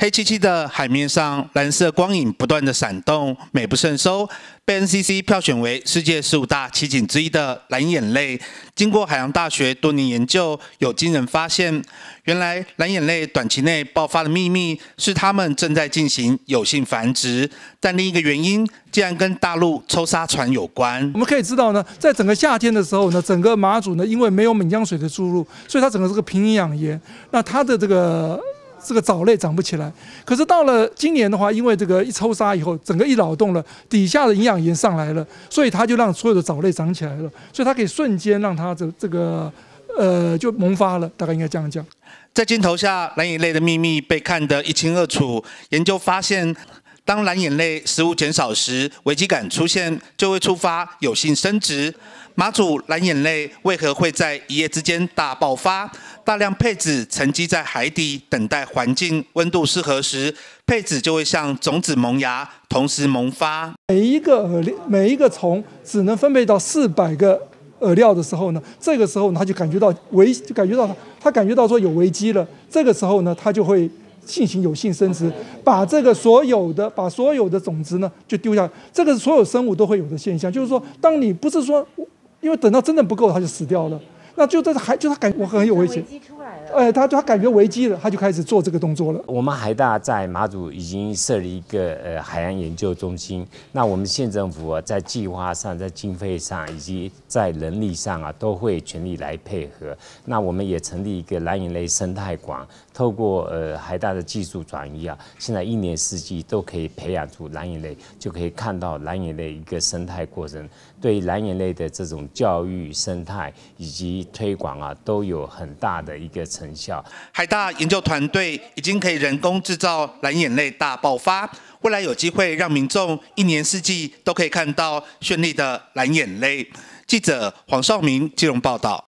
黑漆漆的海面上，蓝色光影不断的闪动，美不胜收。被 NCC 票选为世界十五大奇景之一的蓝眼泪，经过海洋大学多年研究，有惊人发现：原来蓝眼泪短期内爆发的秘密是它们正在进行有性繁殖。但另一个原因竟然跟大陆抽沙船有关。我们可以知道呢，在整个夏天的时候呢，整个马祖呢，因为没有闽江水的注入，所以它整个这个平营养盐，那它的这个。这个藻类长不起来，可是到了今年的话，因为这个一抽沙以后，整个一扰动了，底下的营养盐上来了，所以它就让所有的藻类长起来了，所以它可以瞬间让它这这个呃就萌发了，大概应该这样讲。在镜头下，蓝眼泪的秘密被看得一清二楚。研究发现，当蓝眼泪食物减少时，危机感出现就会触发有性生殖。马祖蓝眼泪为何会在一夜之间大爆发？大量配子沉积在海底，等待环境温度适合时，配子就会像种子萌芽，同时萌发。每一个饵料，每一个虫只能分配到四百个饵料的时候呢，这个时候它就感觉到危，就感觉到它感觉到说有危机了。这个时候呢，它就会进行有性生殖，把这个所有的把所有的种子呢就丢下。这个所有生物都会有的现象，就是说，当你不是说，因为等到真的不够，它就死掉了。那就这是海，就他感我很有危险，机出来了。哎，他他感觉危机了，他就开始做这个动作了。我们海大在马祖已经设立一个呃海洋研究中心。那我们县政府啊，在计划上、在经费上以及在人力上啊，都会全力来配合。那我们也成立一个蓝眼泪生态馆，透过呃海大的技术转移啊，现在一年四季都可以培养出蓝眼泪，就可以看到蓝眼泪一个生态过程。对蓝眼泪的这种教育生态以及。推广啊，都有很大的一个成效。海大研究团队已经可以人工制造蓝眼泪大爆发，未来有机会让民众一年四季都可以看到绚丽的蓝眼泪。记者黄少明，金融报道。